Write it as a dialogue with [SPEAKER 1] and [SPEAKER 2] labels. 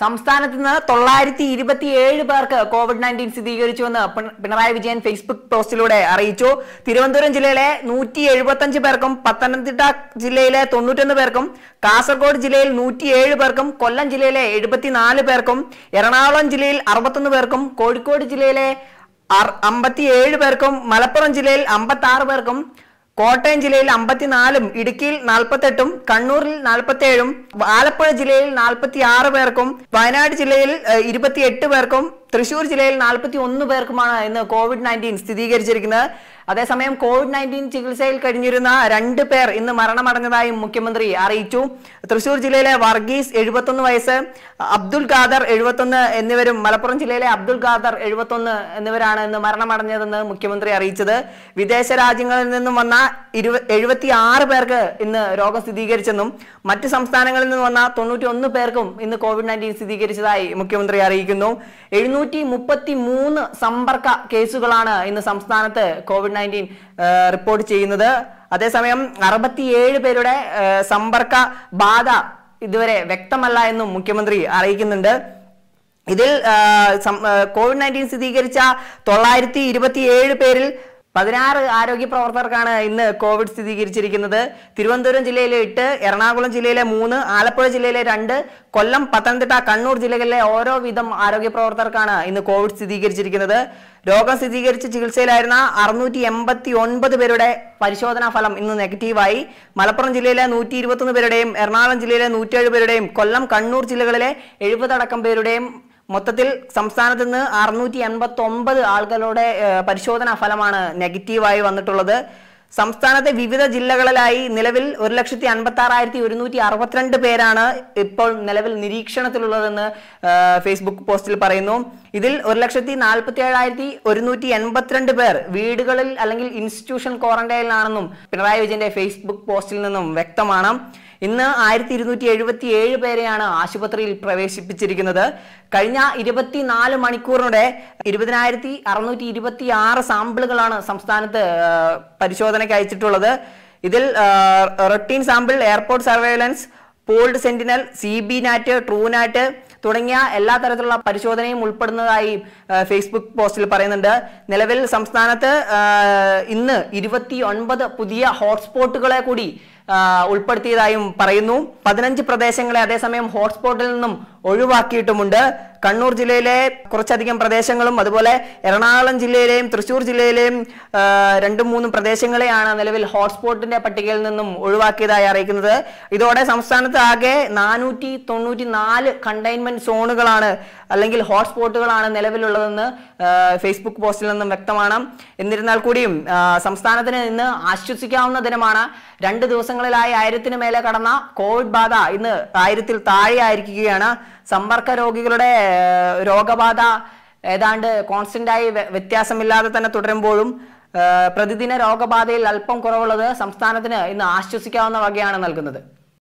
[SPEAKER 1] സംസ്ഥാനത്ത് നിന്ന് തൊള്ളായിരത്തി ഇരുപത്തിയേഴ് പേർക്ക് കോവിഡ് നയൻറ്റീൻ സ്ഥിരീകരിച്ചുവെന്ന് പിണറായി വിജയൻ ഫേസ്ബുക്ക് പോസ്റ്റിലൂടെ അറിയിച്ചു തിരുവനന്തപുരം ജില്ലയിലെ നൂറ്റി എഴുപത്തഞ്ച് പേർക്കും പത്തനംതിട്ട ജില്ലയിലെ തൊണ്ണൂറ്റൊന്ന് പേർക്കും കാസർഗോഡ് ജില്ലയിൽ നൂറ്റിയേഴ് പേർക്കും കൊല്ലം ജില്ലയിലെ എഴുപത്തിനാല് പേർക്കും എറണാകുളം ജില്ലയിൽ അറുപത്തൊന്ന് പേർക്കും കോഴിക്കോട് ജില്ലയിലെ അമ്പത്തിയേഴ് പേർക്കും മലപ്പുറം ജില്ലയിൽ അമ്പത്തി ആറ് പേർക്കും കോട്ടയം ജില്ലയിൽ അമ്പത്തിനാലും ഇടുക്കിയിൽ നാൽപ്പത്തെട്ടും കണ്ണൂരിൽ നാൽപ്പത്തേഴും ആലപ്പുഴ ജില്ലയിൽ നാൽപ്പത്തി ആറ് പേർക്കും വയനാട് ജില്ലയിൽ ഇരുപത്തിയെട്ട് പേർക്കും തൃശൂർ ജില്ലയിൽ നാൽപ്പത്തി ഒന്ന് പേർക്കുമാണ് ഇന്ന് കോവിഡ് നയൻറ്റീൻ സ്ഥിരീകരിച്ചിരിക്കുന്നത് അതേസമയം കോവിഡ് നയൻറ്റീൻ ചികിത്സയിൽ കഴിഞ്ഞിരുന്ന രണ്ട് പേർ ഇന്ന് മരണമടഞ്ഞതായും മുഖ്യമന്ത്രി അറിയിച്ചു തൃശൂർ ജില്ലയിലെ വർഗീസ് എഴുപത്തൊന്ന് വയസ്സ് അബ്ദുൽ ഖാദർ എഴുപത്തൊന്ന് എന്നിവരും മലപ്പുറം ജില്ലയിലെ അബ്ദുൽ ഖാദർ എഴുപത്തൊന്ന് എന്നിവരാണ് ഇന്ന് മരണമടഞ്ഞതെന്ന് മുഖ്യമന്ത്രി അറിയിച്ചത് വിദേശ രാജ്യങ്ങളിൽ നിന്നും വന്ന ഇരുപ എഴുപത്തി ആറ് പേർക്ക് ഇന്ന് രോഗം സ്ഥിരീകരിച്ചെന്നും മറ്റ് സംസ്ഥാനങ്ങളിൽ നിന്ന് വന്ന തൊണ്ണൂറ്റി ഒന്ന് പേർക്കും ഇന്ന് കോവിഡ് നയൻറ്റീൻ സ്ഥിരീകരിച്ചതായി മുഖ്യമന്ത്രി അറിയിക്കുന്നു ഇരുന്നൂറ്റി മുപ്പത്തി മൂന്ന് സമ്പർക്ക കേസുകളാണ് ഇന്ന് സംസ്ഥാനത്ത് കോവിഡ് നയൻറ്റീൻ റിപ്പോർട്ട് ചെയ്യുന്നത് അതേസമയം അറുപത്തിയേഴ് പേരുടെ സമ്പർക്ക ബാധ ഇതുവരെ വ്യക്തമല്ല എന്നും മുഖ്യമന്ത്രി അറിയിക്കുന്നുണ്ട് ഇതിൽ കോവിഡ് നയൻറ്റീൻ സ്ഥിരീകരിച്ച തൊള്ളായിരത്തി ഇരുപത്തിയേഴ് പേരിൽ പതിനാറ് ആരോഗ്യ പ്രവർത്തകർക്കാണ് ഇന്ന് കോവിഡ് സ്ഥിരീകരിച്ചിരിക്കുന്നത് തിരുവനന്തപുരം ജില്ലയിലെ എട്ട് എറണാകുളം ജില്ലയിലെ മൂന്ന് ആലപ്പുഴ ജില്ലയിലെ രണ്ട് കൊല്ലം പത്തനംതിട്ട കണ്ണൂർ ജില്ലകളിലെ ഓരോ വിധം ആരോഗ്യ പ്രവർത്തകർക്കാണ് ഇന്ന് കോവിഡ് സ്ഥിരീകരിച്ചിരിക്കുന്നത് രോഗം സ്ഥിരീകരിച്ച് ചികിത്സയിലായിരുന്ന അറുന്നൂറ്റി എൺപത്തി ഒൻപത് പേരുടെ പരിശോധനാ ഫലം ഇന്ന് നെഗറ്റീവായി മലപ്പുറം ജില്ലയിലെ നൂറ്റി ഇരുപത്തൊന്ന് പേരുടെയും എറണാകുളം ജില്ലയിലെ നൂറ്റേഴ് പേരുടെയും കൊല്ലം കണ്ണൂർ ജില്ലകളിലെ എഴുപതടക്കം പേരുടെയും മൊത്തത്തിൽ സംസ്ഥാനത്ത് നിന്ന് അറുന്നൂറ്റി എൺപത്തി ഒമ്പത് ആളുകളുടെ പരിശോധനാ ഫലമാണ് നെഗറ്റീവായി വന്നിട്ടുള്ളത് സംസ്ഥാനത്തെ വിവിധ ജില്ലകളിലായി നിലവിൽ ഒരു ലക്ഷത്തി അൻപത്തി ആറായിരത്തി ഒരുന്നൂറ്റി അറുപത്തിരണ്ട് പേരാണ് ഇപ്പോൾ നിലവിൽ നിരീക്ഷണത്തിലുള്ളതെന്ന് ഫേസ്ബുക്ക് പോസ്റ്റിൽ പറയുന്നു ഇതിൽ ഒരു ലക്ഷത്തി നാൽപ്പത്തി ഏഴായിരത്തി ഒരുന്നൂറ്റി എൺപത്തിരണ്ട് പേർ വീടുകളിൽ അല്ലെങ്കിൽ ഇൻസ്റ്റിറ്റ്യൂഷൻ ക്വാറന്റൈനിലാണെന്നും പിണറായി വിജയന്റെ ഫേസ്ബുക്ക് പോസ്റ്റിൽ നിന്നും വ്യക്തമാണ് ഇന്ന് ആയിരത്തി ഇരുന്നൂറ്റി എഴുപത്തി ഏഴ് പേരെയാണ് ആശുപത്രിയിൽ പ്രവേശിപ്പിച്ചിരിക്കുന്നത് കഴിഞ്ഞ ഇരുപത്തിനാല് മണിക്കൂറിനിടെ ഇരുപതിനായിരത്തി അറുന്നൂറ്റി ഇരുപത്തി ആറ് സാമ്പിളുകളാണ് സംസ്ഥാനത്ത് പരിശോധന പരിശോധനയ്ക്ക് അയച്ചിട്ടുള്ളത് ഇതിൽ routine sample airport surveillance pooled sentinel C B NAAT TrueNat തുടങ്ങിയ എല്ലാ തരത്തിലുള്ള പരിശോധനയും ഉൾപ്പെടുന്നതായി ഫേസ്ബുക്ക് പോസ്റ്റിൽ പറയുന്നുണ്ട് നിലവിൽ സംസ്ഥാനത്ത് ഇന്ന് ഇരുപത്തി ഒൻപത് പുതിയ ഹോട്ട്സ്പോട്ടുകളെ കൂടി ഉൾപ്പെടുത്തിയതായും പറയുന്നു പതിനഞ്ച് പ്രദേശങ്ങളെ അതേസമയം ഹോട്ട്സ്പോട്ടിൽ നിന്നും ഒഴിവാക്കിയിട്ടുമുണ്ട് കണ്ണൂർ ജില്ലയിലെ കുറച്ചധികം പ്രദേശങ്ങളും അതുപോലെ എറണാകുളം ജില്ലയിലെയും തൃശ്ശൂർ ജില്ലയിലെയും രണ്ടും മൂന്നും പ്രദേശങ്ങളെയാണ് നിലവിൽ ഹോട്ട്സ്പോട്ടിന്റെ പട്ടികയിൽ നിന്നും ഒഴിവാക്കിയതായി അറിയിക്കുന്നത് ഇതോടെ സംസ്ഥാനത്ത് ആകെ നാനൂറ്റി തൊണ്ണൂറ്റി നാല് കണ്ടെയ്ൻമെന്റ് സോണുകളാണ് അല്ലെങ്കിൽ ഹോട്ട്സ്പോട്ടുകളാണ് നിലവിലുള്ളതെന്ന് ഫേസ്ബുക്ക് പോസ്റ്റിൽ നിന്നും വ്യക്തമാണ് എന്നിരുന്നാൽ കൂടിയും സംസ്ഥാനത്തിന് ഇന്ന് ആശ്വസിക്കാവുന്ന ദിനമാണ് രണ്ട് ദിവസങ്ങളിലായി ആയിരത്തിന് മേലെ കടന്ന കോവിഡ് ബാധ ഇന്ന് ആയിരത്തിൽ താഴെയായിരിക്കുകയാണ് സമ്പർക്ക രോഗികളുടെ രോഗബാധ ഏതാണ്ട് കോൺസ്റ്റന്റായി വ്യത്യാസമില്ലാതെ തന്നെ തുടരുമ്പോഴും പ്രതിദിന രോഗബാധയിൽ അല്പം കുറവുള്ളത് സംസ്ഥാനത്തിന് ഇന്ന് ആശ്വസിക്കാവുന്ന വകയാണ് നൽകുന്നത്